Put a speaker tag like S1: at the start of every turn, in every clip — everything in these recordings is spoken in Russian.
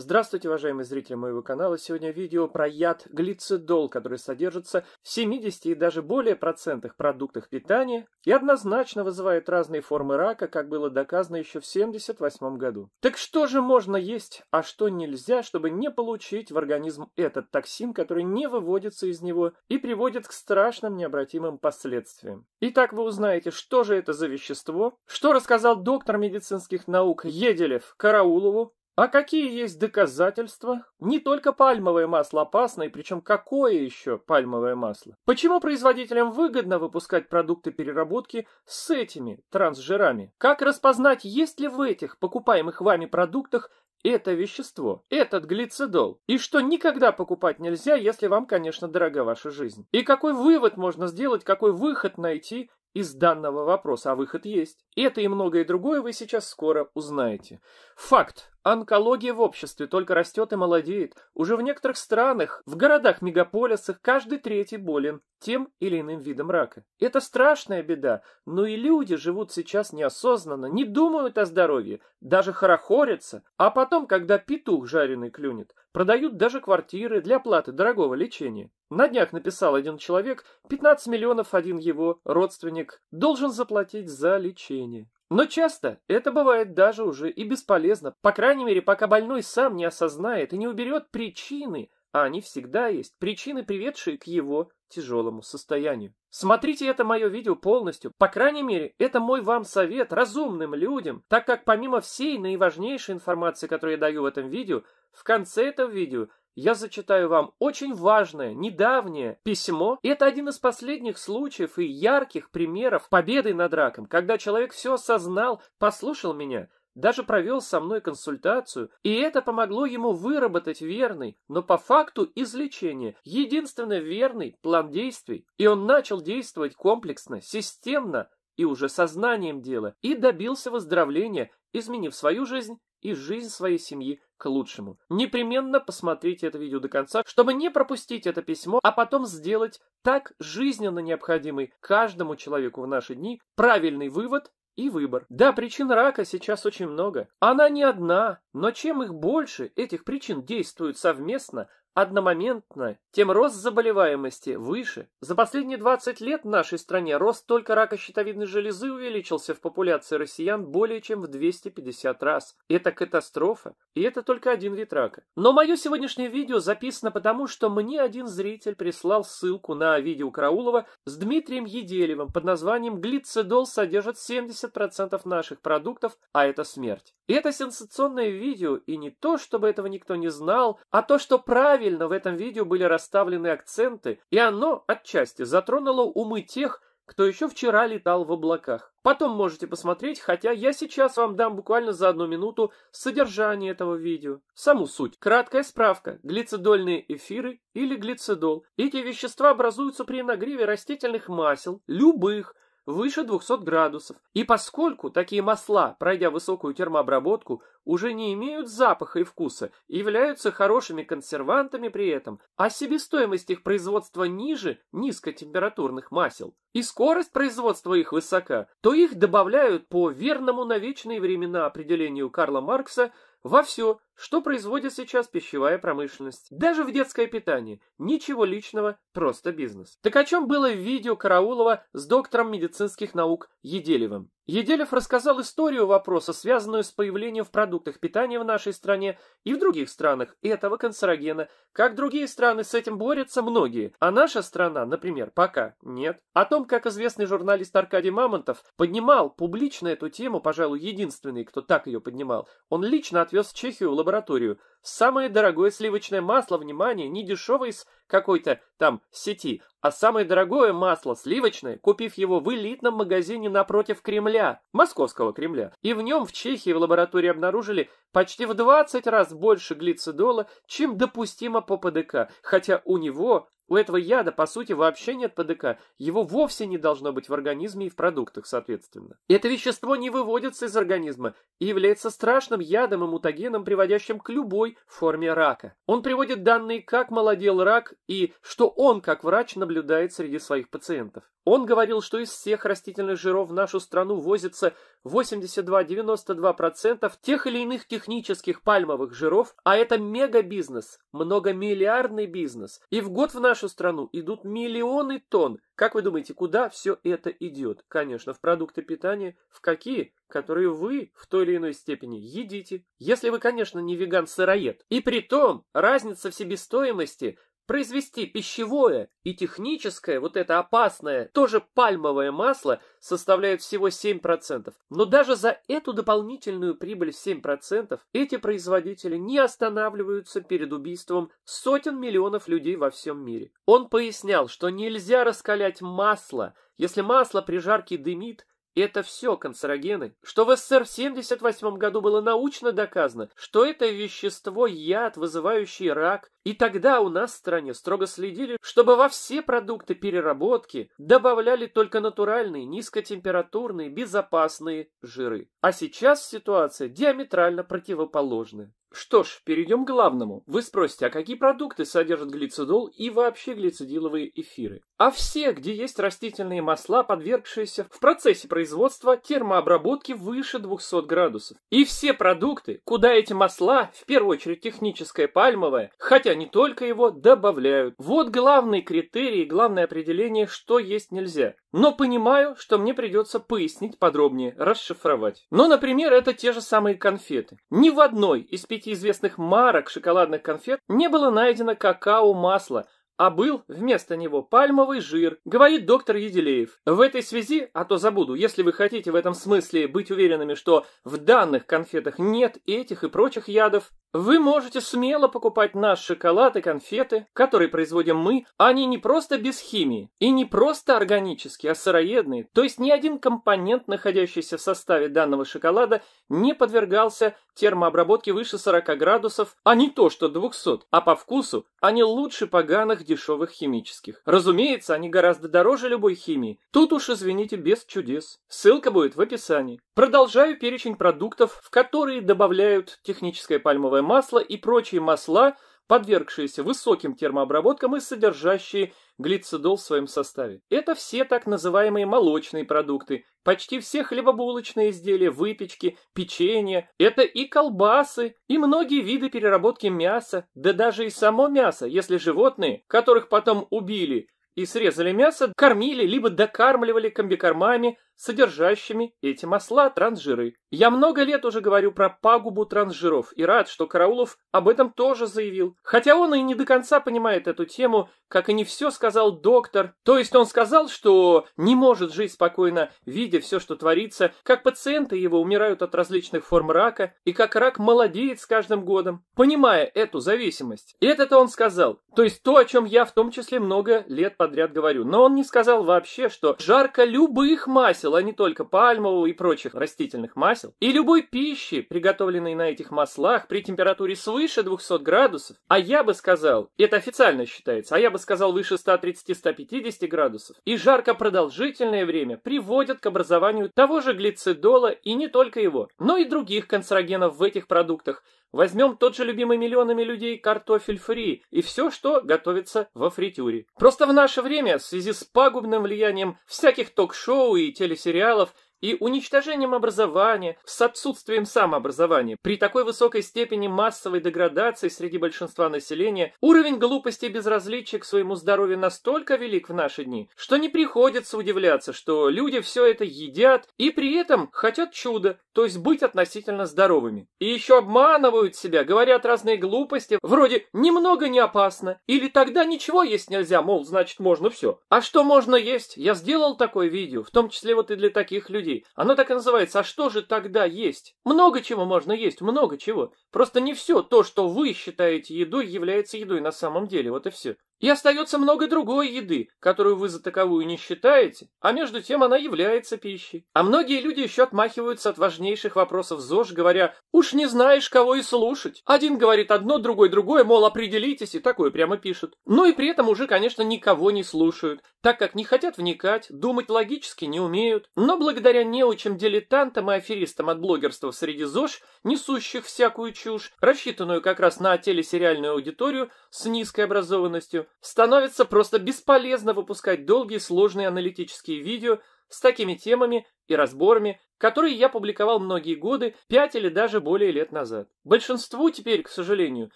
S1: Здравствуйте, уважаемые зрители моего канала. Сегодня видео про яд глицидол, который содержится в 70 и даже более процентах продуктах питания и однозначно вызывает разные формы рака, как было доказано еще в 78 году. Так что же можно есть, а что нельзя, чтобы не получить в организм этот токсин, который не выводится из него и приводит к страшным необратимым последствиям? Итак, вы узнаете, что же это за вещество, что рассказал доктор медицинских наук Еделев Караулову, а какие есть доказательства? Не только пальмовое масло опасно, и причем какое еще пальмовое масло? Почему производителям выгодно выпускать продукты переработки с этими трансжирами? Как распознать, есть ли в этих покупаемых вами продуктах это вещество, этот глицидол, и что никогда покупать нельзя, если вам, конечно, дорога ваша жизнь. И какой вывод можно сделать, какой выход найти из данного вопроса, а выход есть. Это и многое другое вы сейчас скоро узнаете. Факт. Онкология в обществе только растет и молодеет. Уже в некоторых странах, в городах-мегаполисах, каждый третий болен тем или иным видом рака. Это страшная беда, но и люди живут сейчас неосознанно, не думают о здоровье, даже хорохорятся, а потом, когда петух жареный клюнет, продают даже квартиры для оплаты дорогого лечения. На днях написал один человек, 15 миллионов один его родственник должен заплатить за лечение. Но часто это бывает даже уже и бесполезно, по крайней мере, пока больной сам не осознает и не уберет причины, а они всегда есть, причины, приведшие к его тяжелому состоянию. Смотрите это мое видео полностью, по крайней мере, это мой вам совет разумным людям, так как помимо всей наиважнейшей информации, которую я даю в этом видео, в конце этого видео я зачитаю вам очень важное, недавнее письмо. Это один из последних случаев и ярких примеров победы над раком, когда человек все осознал, послушал меня, даже провел со мной консультацию, и это помогло ему выработать верный, но по факту излечения, единственно верный план действий. И он начал действовать комплексно, системно и уже сознанием дела, и добился выздоровления, изменив свою жизнь и жизнь своей семьи к лучшему. Непременно посмотрите это видео до конца, чтобы не пропустить это письмо, а потом сделать так жизненно необходимый каждому человеку в наши дни правильный вывод и выбор. Да, причин рака сейчас очень много. Она не одна, но чем их больше, этих причин действуют совместно, одномоментно, тем рост заболеваемости выше. За последние 20 лет в нашей стране рост только рака щитовидной железы увеличился в популяции россиян более чем в 250 раз. Это катастрофа, и это только один вид рака. Но мое сегодняшнее видео записано потому, что мне один зритель прислал ссылку на видео Караулова с Дмитрием Еделевым под названием «Глицидол содержит 70% наших продуктов, а это смерть». И это сенсационное видео, и не то, чтобы этого никто не знал, а то, что правильно Правильно в этом видео были расставлены акценты, и оно отчасти затронуло умы тех, кто еще вчера летал в облаках. Потом можете посмотреть, хотя я сейчас вам дам буквально за одну минуту содержание этого видео. Саму суть. Краткая справка. Глицидольные эфиры или глицидол. Эти вещества образуются при нагреве растительных масел, любых, выше 200 градусов. И поскольку такие масла, пройдя высокую термообработку, уже не имеют запаха и вкуса, и являются хорошими консервантами при этом, а себестоимость их производства ниже низкотемпературных масел, и скорость производства их высока, то их добавляют по верному на вечные времена определению Карла Маркса во все, что производит сейчас пищевая промышленность? Даже в детское питание. Ничего личного, просто бизнес. Так о чем было в видео Караулова с доктором медицинских наук Еделевым? Еделев рассказал историю вопроса, связанную с появлением в продуктах питания в нашей стране и в других странах этого канцерогена. Как другие страны с этим борются, многие. А наша страна, например, пока нет. О том, как известный журналист Аркадий Мамонтов поднимал публично эту тему, пожалуй, единственный, кто так ее поднимал, он лично отвез в Чехию лабораторию, Самое дорогое сливочное масло, внимание, не дешевое из какой-то там сети, а самое дорогое масло сливочное, купив его в элитном магазине напротив Кремля, московского Кремля. И в нем в Чехии в лаборатории обнаружили почти в 20 раз больше глицидола, чем допустимо по ПДК, хотя у него у этого яда, по сути, вообще нет ПДК, его вовсе не должно быть в организме и в продуктах, соответственно. Это вещество не выводится из организма и является страшным ядом и мутагеном, приводящим к любой простой форме рака. Он приводит данные, как молодел рак и что он, как врач, наблюдает среди своих пациентов. Он говорил, что из всех растительных жиров в нашу страну возится 82-92% тех или иных технических пальмовых жиров, а это мегабизнес, многомиллиардный бизнес. И в год в нашу страну идут миллионы тонн как вы думаете, куда все это идет? Конечно, в продукты питания, в какие, которые вы в той или иной степени едите. Если вы, конечно, не веган-сыроед. И при том, разница в себестоимости произвести пищевое и техническое, вот это опасное, тоже пальмовое масло составляет всего 7%. Но даже за эту дополнительную прибыль в 7% эти производители не останавливаются перед убийством сотен миллионов людей во всем мире. Он пояснял, что нельзя раскалять масло, если масло при жарке дымит, это все канцерогены. Что в СССР в 78 году было научно доказано, что это вещество яд, вызывающий рак. И тогда у нас в стране строго следили, чтобы во все продукты переработки добавляли только натуральные, низкотемпературные, безопасные жиры. А сейчас ситуация диаметрально противоположная. Что ж, перейдем к главному. Вы спросите, а какие продукты содержат глицидол и вообще глицидиловые эфиры? А все, где есть растительные масла, подвергшиеся в процессе производства термообработки выше 200 градусов. И все продукты, куда эти масла, в первую очередь техническое пальмовое, хотя не только его, добавляют. Вот главный критерий, главное определение, что есть нельзя но понимаю, что мне придется пояснить подробнее, расшифровать. Но, например, это те же самые конфеты. Ни в одной из пяти известных марок шоколадных конфет не было найдено какао-масло – а был вместо него пальмовый жир, говорит доктор Еделеев. В этой связи, а то забуду, если вы хотите в этом смысле быть уверенными, что в данных конфетах нет этих и прочих ядов, вы можете смело покупать наш шоколад и конфеты, которые производим мы, они не просто без химии и не просто органические, а сыроедные, то есть ни один компонент, находящийся в составе данного шоколада, не подвергался термообработке выше 40 градусов, а не то что 200, а по вкусу они а лучше поганых дешевых химических. Разумеется, они гораздо дороже любой химии. Тут уж, извините, без чудес. Ссылка будет в описании. Продолжаю перечень продуктов, в которые добавляют техническое пальмовое масло и прочие масла – подвергшиеся высоким термообработкам и содержащие глицидол в своем составе. Это все так называемые молочные продукты, почти все хлебобулочные изделия, выпечки, печенье. Это и колбасы, и многие виды переработки мяса, да даже и само мясо, если животные, которых потом убили и срезали мясо, кормили либо докармливали комбикормами, содержащими эти масла трансжиры. Я много лет уже говорю про пагубу трансжиров и рад, что Караулов об этом тоже заявил. Хотя он и не до конца понимает эту тему, как и не все сказал доктор. То есть он сказал, что не может жить спокойно, видя все, что творится, как пациенты его умирают от различных форм рака и как рак молодеет с каждым годом, понимая эту зависимость. И это-то он сказал. То есть то, о чем я в том числе много лет подряд говорю. Но он не сказал вообще, что жарко любых масел масел, а не только пальмового и прочих растительных масел, и любой пищи, приготовленной на этих маслах при температуре свыше 200 градусов, а я бы сказал, это официально считается, а я бы сказал выше 130-150 градусов, и жарко продолжительное время приводят к образованию того же глицидола и не только его, но и других канцерогенов в этих продуктах, Возьмем тот же любимый миллионами людей картофель фри и все, что готовится во фритюре. Просто в наше время в связи с пагубным влиянием всяких ток-шоу и телесериалов – и уничтожением образования, с отсутствием самообразования. При такой высокой степени массовой деградации среди большинства населения уровень глупости и безразличия к своему здоровью настолько велик в наши дни, что не приходится удивляться, что люди все это едят и при этом хотят чуда, то есть быть относительно здоровыми. И еще обманывают себя, говорят разные глупости, вроде «немного не опасно» или «тогда ничего есть нельзя», мол, значит можно все. А что можно есть? Я сделал такое видео, в том числе вот и для таких людей людей. Оно так и называется. А что же тогда есть? Много чего можно есть, много чего. Просто не все то, что вы считаете едой, является едой на самом деле. Вот и все. И остается много другой еды, которую вы за таковую не считаете, а между тем она является пищей. А многие люди еще отмахиваются от важнейших вопросов ЗОЖ, говоря «Уж не знаешь, кого и слушать». Один говорит одно, другой другое, мол, определитесь, и такое прямо пишут. Ну и при этом уже, конечно, никого не слушают, так как не хотят вникать, думать логически не умеют. Но благодаря неучим дилетантам и аферистам от блогерства среди ЗОЖ, несущих всякую чушь, рассчитанную как раз на телесериальную аудиторию с низкой образованностью, становится просто бесполезно выпускать долгие сложные аналитические видео с такими темами и разборами, которые я публиковал многие годы, пять или даже более лет назад. Большинству теперь, к сожалению,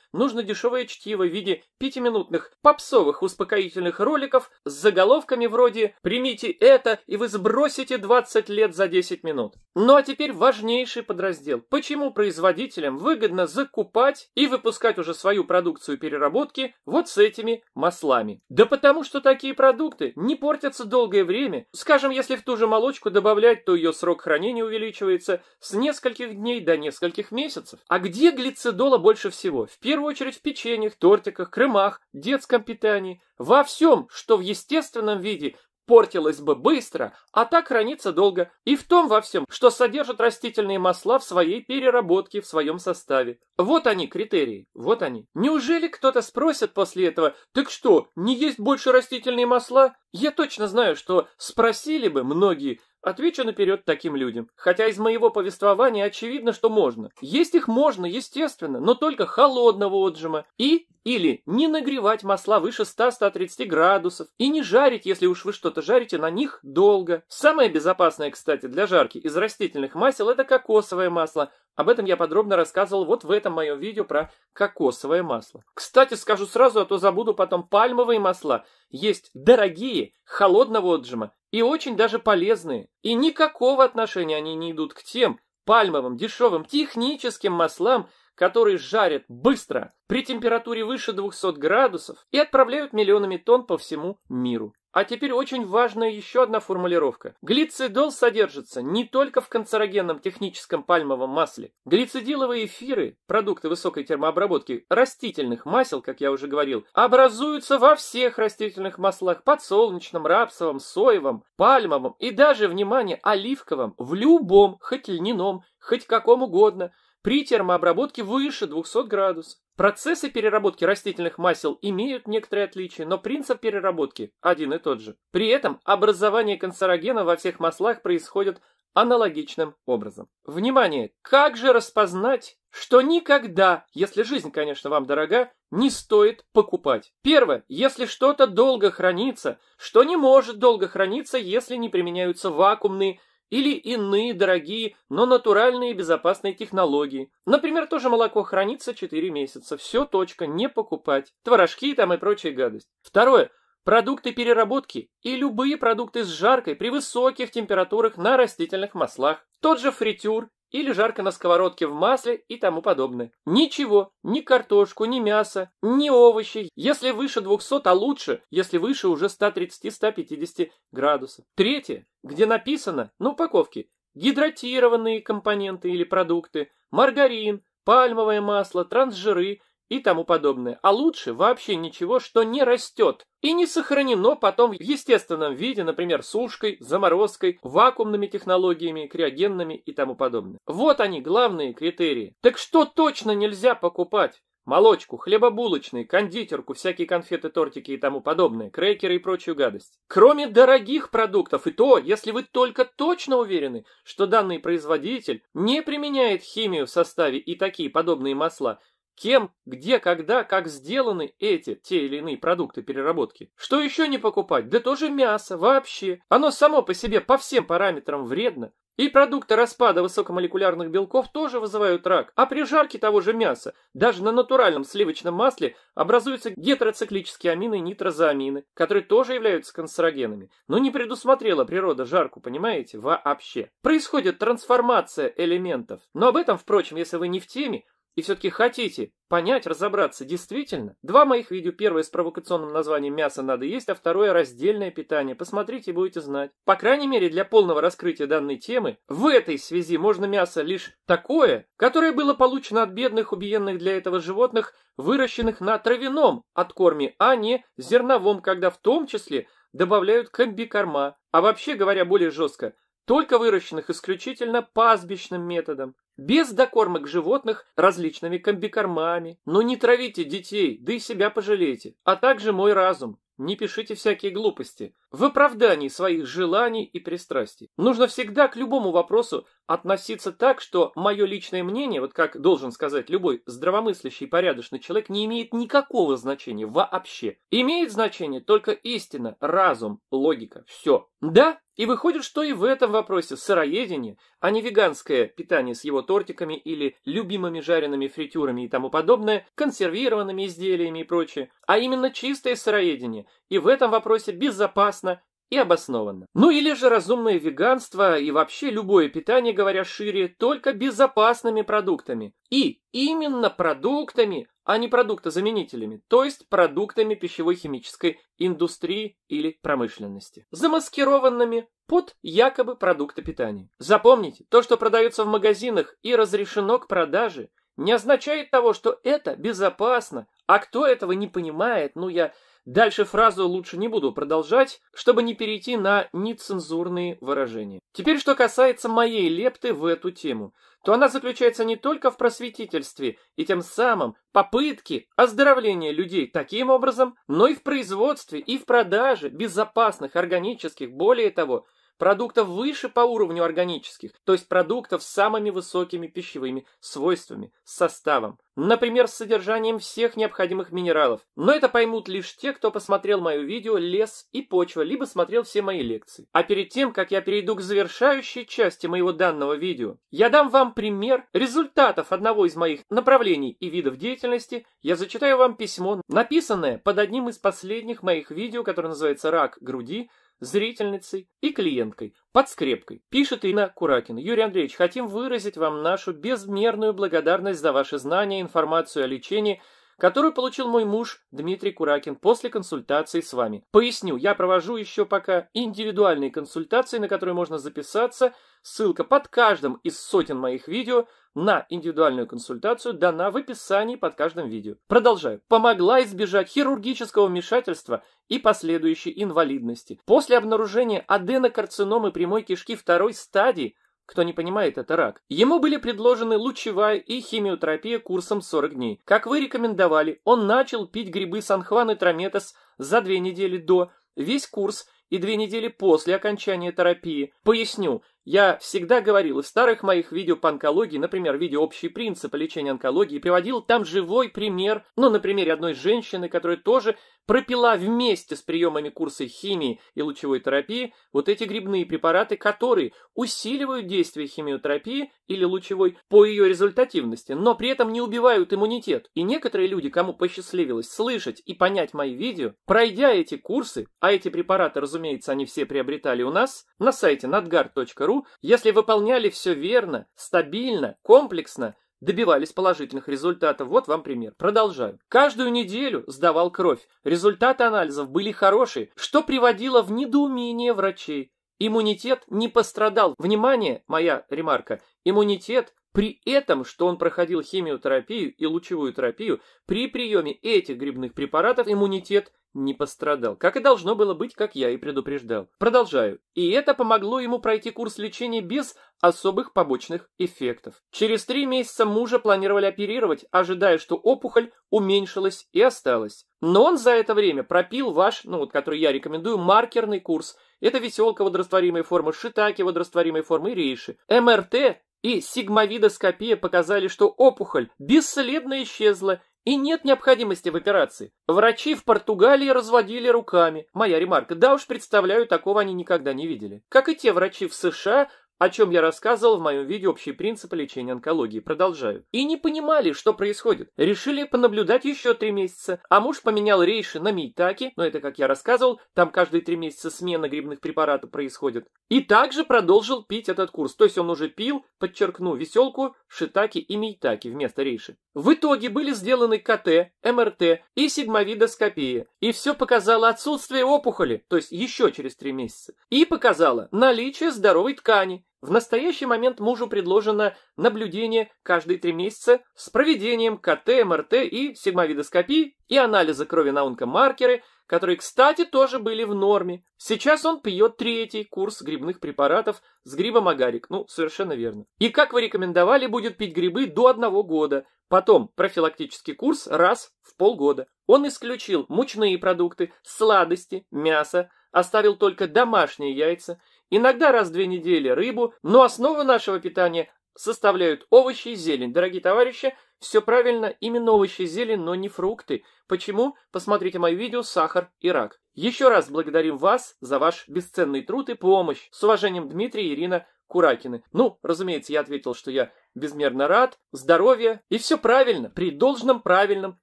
S1: нужно дешевое чтиво в виде пятиминутных попсовых успокоительных роликов с заголовками вроде «Примите это, и вы сбросите 20 лет за 10 минут». Ну а теперь важнейший подраздел. Почему производителям выгодно закупать и выпускать уже свою продукцию переработки вот с этими маслами? Да потому что такие продукты не портятся долгое время. Скажем, если в ту же молочку добавлять, то ее срок хранения времени увеличивается с нескольких дней до нескольких месяцев. А где глицидола больше всего? В первую очередь в печеньях, тортиках, крымах, детском питании, во всем, что в естественном виде портилось бы быстро, а так хранится долго, и в том во всем, что содержат растительные масла в своей переработке, в своем составе. Вот они, критерии, вот они. Неужели кто-то спросит после этого, так что, не есть больше растительные масла? Я точно знаю, что спросили бы многие, Отвечу наперед таким людям. Хотя из моего повествования очевидно, что можно. Есть их можно, естественно, но только холодного отжима. И или не нагревать масла выше 100-130 градусов. И не жарить, если уж вы что-то жарите на них, долго. Самое безопасное, кстати, для жарки из растительных масел – это кокосовое масло. Об этом я подробно рассказывал вот в этом моем видео про кокосовое масло. Кстати, скажу сразу, а то забуду потом пальмовые масла. Есть дорогие, холодного отжима, и очень даже полезные, и никакого отношения они не идут к тем пальмовым, дешевым, техническим маслам, которые жарят быстро при температуре выше 200 градусов и отправляют миллионами тонн по всему миру. А теперь очень важная еще одна формулировка. Глицидол содержится не только в канцерогенном техническом пальмовом масле. Глицидиловые эфиры, продукты высокой термообработки растительных масел, как я уже говорил, образуются во всех растительных маслах, подсолнечном, рапсовом, соевом, пальмовом и даже, внимание, оливковом, в любом, хоть льняном, хоть каком угодно при термообработке выше 200 градусов. Процессы переработки растительных масел имеют некоторые отличия, но принцип переработки один и тот же. При этом образование канцерогена во всех маслах происходит аналогичным образом. Внимание! Как же распознать, что никогда, если жизнь, конечно, вам дорога, не стоит покупать? Первое. Если что-то долго хранится, что не может долго храниться, если не применяются вакуумные или иные дорогие, но натуральные и безопасные технологии. Например, тоже молоко хранится 4 месяца. Все, точка, не покупать. Творожки там и прочая гадость. Второе. Продукты переработки и любые продукты с жаркой при высоких температурах на растительных маслах. Тот же фритюр или жарко на сковородке в масле и тому подобное. Ничего, ни картошку, ни мясо, ни овощи, если выше 200, а лучше, если выше уже 130-150 градусов. Третье, где написано на упаковке гидратированные компоненты или продукты, маргарин, пальмовое масло, трансжиры – и тому подобное. А лучше вообще ничего, что не растет и не сохранено потом в естественном виде, например, сушкой, заморозкой, вакуумными технологиями, криогенными и тому подобное. Вот они главные критерии. Так что точно нельзя покупать? Молочку, хлебобулочные, кондитерку, всякие конфеты, тортики и тому подобное, крекеры и прочую гадость. Кроме дорогих продуктов, и то, если вы только точно уверены, что данный производитель не применяет химию в составе и такие подобные масла, Кем, где, когда, как сделаны эти, те или иные продукты переработки. Что еще не покупать? Да тоже мясо, вообще. Оно само по себе по всем параметрам вредно. И продукты распада высокомолекулярных белков тоже вызывают рак, а при жарке того же мяса, даже на натуральном сливочном масле, образуются гетероциклические амины и нитрозамины, которые тоже являются канцерогенами. Но не предусмотрела природа жарку, понимаете, вообще. Происходит трансформация элементов. Но об этом, впрочем, если вы не в теме, и все-таки хотите понять, разобраться действительно, два моих видео. Первое с провокационным названием «Мясо надо есть», а второе «Раздельное питание». Посмотрите и будете знать. По крайней мере, для полного раскрытия данной темы, в этой связи можно мясо лишь такое, которое было получено от бедных, убиенных для этого животных, выращенных на травяном откорме, а не зерновом, когда в том числе добавляют комбикорма. А вообще говоря более жестко, только выращенных исключительно пастбищным методом без докормок животных различными комбикормами. Но ну, не травите детей, да и себя пожалейте, а также мой разум. Не пишите всякие глупости в оправдании своих желаний и пристрастий. Нужно всегда к любому вопросу относиться так, что мое личное мнение, вот как должен сказать любой здравомыслящий и порядочный человек, не имеет никакого значения вообще. Имеет значение только истина, разум, логика, все. Да, и выходит, что и в этом вопросе сыроедение, а не веганское питание с его тортиками или любимыми жареными фритюрами и тому подобное, консервированными изделиями и прочее, а именно чистое сыроедение и в этом вопросе безопасно и обоснованно. Ну или же разумное веганство и вообще любое питание, говоря шире, только безопасными продуктами. И именно продуктами, а не продуктозаменителями, то есть продуктами пищевой химической индустрии или промышленности, замаскированными под якобы продукты питания. Запомните, то, что продается в магазинах и разрешено к продаже, не означает того, что это безопасно. А кто этого не понимает, ну я Дальше фразу лучше не буду продолжать, чтобы не перейти на нецензурные выражения. Теперь, что касается моей лепты в эту тему, то она заключается не только в просветительстве и тем самым попытке оздоровления людей таким образом, но и в производстве и в продаже безопасных органических, более того, продуктов выше по уровню органических, то есть продуктов с самыми высокими пищевыми свойствами, составом, например, с содержанием всех необходимых минералов. Но это поймут лишь те, кто посмотрел мое видео «Лес и почва», либо смотрел все мои лекции. А перед тем, как я перейду к завершающей части моего данного видео, я дам вам пример результатов одного из моих направлений и видов деятельности. Я зачитаю вам письмо, написанное под одним из последних моих видео, которое называется «Рак груди», зрительницей и клиенткой, под скрепкой. Пишет Ирина Куракина. Юрий Андреевич, хотим выразить вам нашу безмерную благодарность за ваши знания, и информацию о лечении, которую получил мой муж Дмитрий Куракин после консультации с вами. Поясню, я провожу еще пока индивидуальные консультации, на которые можно записаться. Ссылка под каждым из сотен моих видео на индивидуальную консультацию дана в описании под каждым видео. Продолжаю. Помогла избежать хирургического вмешательства и последующей инвалидности. После обнаружения аденокарциномы прямой кишки второй стадии кто не понимает, это рак. Ему были предложены лучевая и химиотерапия курсом 40 дней. Как вы рекомендовали, он начал пить грибы Санхван и Трометос за две недели до, весь курс и две недели после окончания терапии. Поясню, я всегда говорил, и в старых моих видео по онкологии, например, видео «Общие принципы лечения онкологии», приводил там живой пример, ну, на примере одной женщины, которая тоже пропила вместе с приемами курса химии и лучевой терапии вот эти грибные препараты, которые усиливают действие химиотерапии или лучевой по ее результативности, но при этом не убивают иммунитет. И некоторые люди, кому посчастливилось слышать и понять мои видео, пройдя эти курсы, а эти препараты, разумеется, они все приобретали у нас, на сайте nadgar.ru, игру, если выполняли все верно, стабильно, комплексно, добивались положительных результатов. Вот вам пример. Продолжаю. Каждую неделю сдавал кровь. Результаты анализов были хорошие, что приводило в недоумение врачей. Иммунитет не пострадал. Внимание, моя ремарка. Иммунитет при этом, что он проходил химиотерапию и лучевую терапию, при приеме этих грибных препаратов иммунитет не пострадал. Как и должно было быть, как я и предупреждал. Продолжаю. И это помогло ему пройти курс лечения без особых побочных эффектов. Через три месяца мужа планировали оперировать, ожидая, что опухоль уменьшилась и осталась. Но он за это время пропил ваш, ну вот который я рекомендую, маркерный курс. Это веселка водорастворимой формы, шитаки водорастворимой формы рейши. МРТ и сигмовидоскопия показали, что опухоль бесследно исчезла и нет необходимости в операции. Врачи в Португалии разводили руками. Моя ремарка. Да уж, представляю, такого они никогда не видели. Как и те врачи в США, о чем я рассказывал в моем видео «Общие принципы лечения онкологии». Продолжаю. И не понимали, что происходит. Решили понаблюдать еще три месяца, а муж поменял рейши на мейтаки, но это, как я рассказывал, там каждые три месяца смена грибных препаратов происходит. И также продолжил пить этот курс, то есть он уже пил, подчеркну, веселку, шитаки и мейтаки вместо рейши. В итоге были сделаны КТ, МРТ и сигмовидоскопия, и все показало отсутствие опухоли, то есть еще через три месяца, и показало наличие здоровой ткани, в настоящий момент мужу предложено наблюдение каждые три месяца с проведением КТ, МРТ и сигмовидоскопии и анализа крови на онкомаркеры, которые, кстати, тоже были в норме. Сейчас он пьет третий курс грибных препаратов с грибом агарик. Ну, совершенно верно. И, как вы рекомендовали, будет пить грибы до одного года. Потом профилактический курс раз в полгода. Он исключил мучные продукты, сладости, мясо, оставил только домашние яйца – иногда раз в две недели рыбу, но основу нашего питания составляют овощи и зелень. Дорогие товарищи, все правильно, именно овощи и зелень, но не фрукты. Почему? Посмотрите мое видео «Сахар и рак». Еще раз благодарим вас за ваш бесценный труд и помощь. С уважением, Дмитрий и Ирина Куракины. Ну, разумеется, я ответил, что я безмерно рад, здоровья и все правильно, при должном правильном,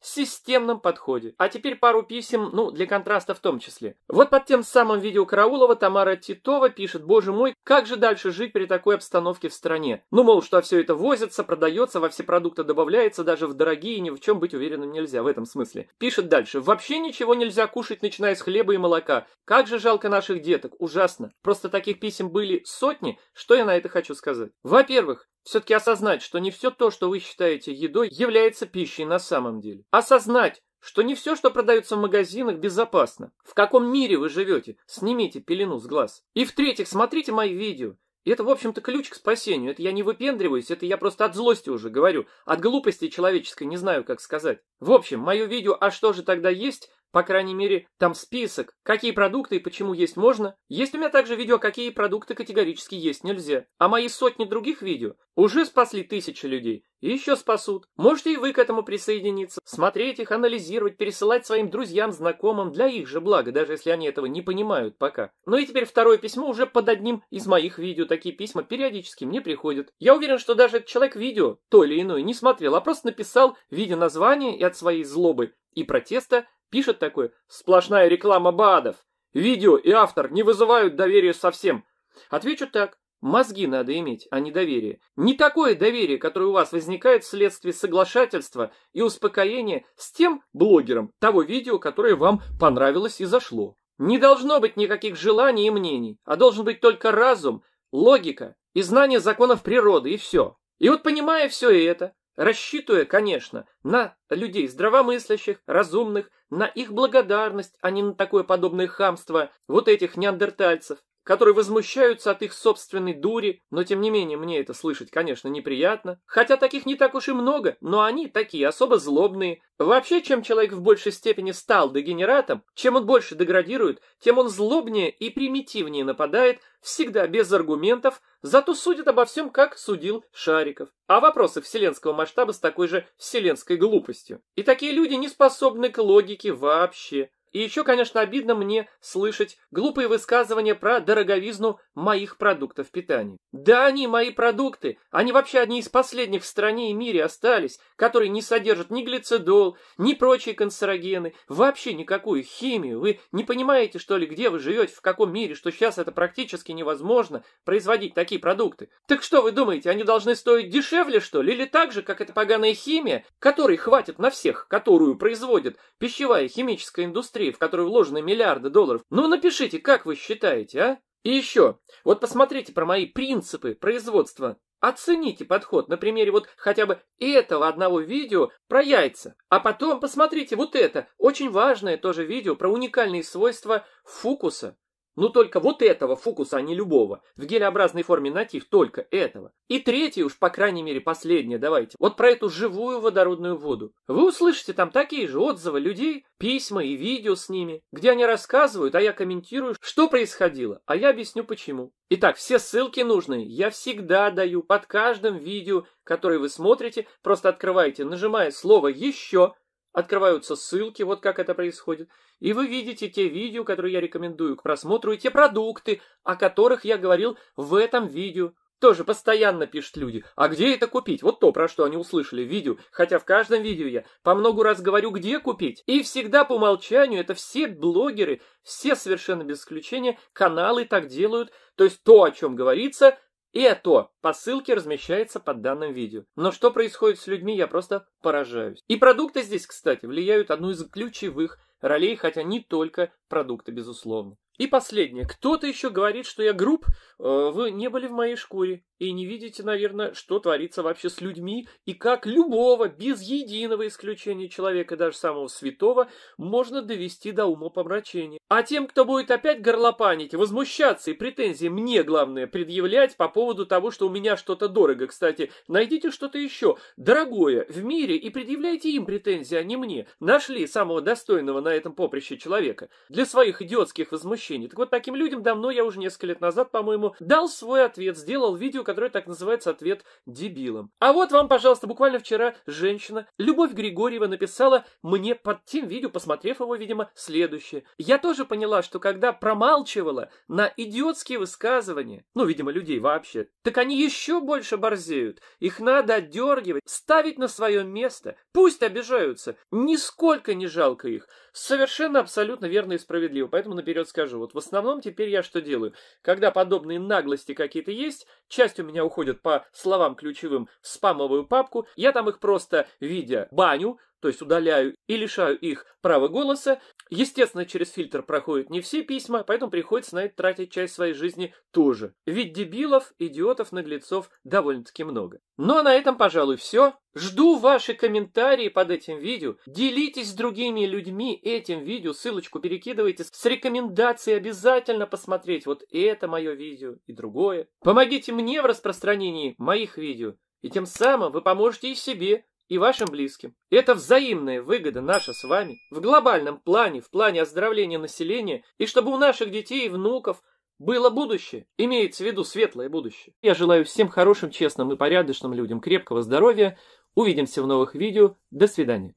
S1: системном подходе. А теперь пару писем, ну, для контраста в том числе. Вот под тем самым видео Караулова Тамара Титова пишет, боже мой, как же дальше жить при такой обстановке в стране? Ну, мол, что все это возится, продается, во все продукты добавляется, даже в дорогие, ни в чем быть уверенным нельзя в этом смысле. Пишет дальше, вообще ничего нельзя кушать, начиная с хлеба и молока. Как же жалко наших деток, ужасно. Просто таких писем были сотни, что я на это хочу сказать. Во-первых, все-таки осознать, что не все то, что вы считаете едой, является пищей на самом деле. Осознать, что не все, что продается в магазинах, безопасно. В каком мире вы живете? Снимите пелену с глаз. И в-третьих, смотрите мои видео. И это, в общем-то, ключ к спасению. Это я не выпендриваюсь, это я просто от злости уже говорю. От глупости человеческой не знаю, как сказать. В общем, мое видео «А что же тогда есть?» По крайней мере, там список, какие продукты и почему есть можно. Есть у меня также видео, какие продукты категорически есть нельзя. А мои сотни других видео уже спасли тысячи людей. И еще спасут. Можете и вы к этому присоединиться, смотреть их, анализировать, пересылать своим друзьям, знакомым, для их же блага, даже если они этого не понимают пока. Ну и теперь второе письмо уже под одним из моих видео. Такие письма периодически мне приходят. Я уверен, что даже этот человек видео, то или иное, не смотрел, а просто написал, видя название и от своей злобы и протеста, Пишет такой, сплошная реклама БАДов. Видео и автор не вызывают доверия совсем. Отвечу так, мозги надо иметь, а не доверие. Не такое доверие, которое у вас возникает вследствие соглашательства и успокоения с тем блогером того видео, которое вам понравилось и зашло. Не должно быть никаких желаний и мнений, а должен быть только разум, логика и знание законов природы, и все. И вот понимая все это, рассчитывая, конечно, на людей здравомыслящих, разумных, на их благодарность, а не на такое подобное хамство вот этих неандертальцев которые возмущаются от их собственной дури, но тем не менее мне это слышать, конечно, неприятно. Хотя таких не так уж и много, но они такие особо злобные. Вообще, чем человек в большей степени стал дегенератом, чем он больше деградирует, тем он злобнее и примитивнее нападает, всегда без аргументов, зато судит обо всем, как судил Шариков. А вопросы вселенского масштаба с такой же вселенской глупостью. И такие люди не способны к логике вообще. И еще, конечно, обидно мне слышать глупые высказывания про дороговизну моих продуктов питания. Да они мои продукты, они вообще одни из последних в стране и мире остались, которые не содержат ни глицидол, ни прочие канцерогены, вообще никакую химию. Вы не понимаете, что ли, где вы живете, в каком мире, что сейчас это практически невозможно производить такие продукты. Так что вы думаете, они должны стоить дешевле, что ли, или так же, как эта поганая химия, которой хватит на всех, которую производит пищевая химическая индустрия? индустрии, в которую вложены миллиарды долларов. Ну напишите, как вы считаете, а? И еще, вот посмотрите про мои принципы производства. Оцените подход на примере вот хотя бы этого одного видео про яйца. А потом посмотрите вот это, очень важное тоже видео про уникальные свойства фукуса. Ну только вот этого фокуса, а не любого. В гелеобразной форме натив только этого. И третий уж, по крайней мере, последнее давайте. Вот про эту живую водородную воду. Вы услышите там такие же отзывы людей, письма и видео с ними, где они рассказывают, а я комментирую, что происходило, а я объясню почему. Итак, все ссылки нужные я всегда даю под каждым видео, которое вы смотрите, просто открываете, нажимая слово «Еще», открываются ссылки, вот как это происходит, и вы видите те видео, которые я рекомендую к просмотру, и те продукты, о которых я говорил в этом видео. Тоже постоянно пишут люди, а где это купить? Вот то, про что они услышали в видео, хотя в каждом видео я по много раз говорю, где купить. И всегда по умолчанию это все блогеры, все совершенно без исключения, каналы так делают, то есть то, о чем говорится – и это по ссылке размещается под данным видео. Но что происходит с людьми, я просто поражаюсь. И продукты здесь, кстати, влияют одну из ключевых ролей, хотя не только продукты, безусловно. И последнее. Кто-то еще говорит, что я груб. Э, вы не были в моей шкуре и не видите, наверное, что творится вообще с людьми и как любого, без единого исключения человека, даже самого святого, можно довести до ума помрачения. А тем, кто будет опять горлопанить, возмущаться и претензии мне, главное, предъявлять по поводу того, что у меня что-то дорого, кстати, найдите что-то еще дорогое в мире и предъявляйте им претензии, а не мне. Нашли самого достойного на этом поприще человека. Для своих идиотских возмущений общению. Так вот, таким людям давно, я уже несколько лет назад, по-моему, дал свой ответ, сделал видео, которое так называется «Ответ дебилам». А вот вам, пожалуйста, буквально вчера женщина, Любовь Григорьева, написала мне под тем видео, посмотрев его, видимо, следующее. Я тоже поняла, что когда промалчивала на идиотские высказывания, ну, видимо, людей вообще, так они еще больше борзеют. Их надо отдергивать, ставить на свое место. Пусть обижаются. Нисколько не жалко их. Совершенно абсолютно верно и справедливо. Поэтому наперед скажу. Вот в основном теперь я что делаю? Когда подобные наглости какие-то есть, часть у меня уходит по словам ключевым в спамовую папку, я там их просто, видя баню, то есть удаляю и лишаю их права голоса. Естественно, через фильтр проходят не все письма, поэтому приходится на это тратить часть своей жизни тоже. Ведь дебилов, идиотов, наглецов довольно-таки много. Ну а на этом, пожалуй, все. Жду ваши комментарии под этим видео. Делитесь с другими людьми этим видео, ссылочку перекидывайте с рекомендацией обязательно посмотреть вот это мое видео и другое. Помогите мне в распространении моих видео. И тем самым вы поможете и себе, и вашим близким. Это взаимная выгода наша с вами в глобальном плане, в плане оздоровления населения, и чтобы у наших детей и внуков было будущее, имеется в виду светлое будущее. Я желаю всем хорошим, честным и порядочным людям крепкого здоровья. Увидимся в новых видео. До свидания.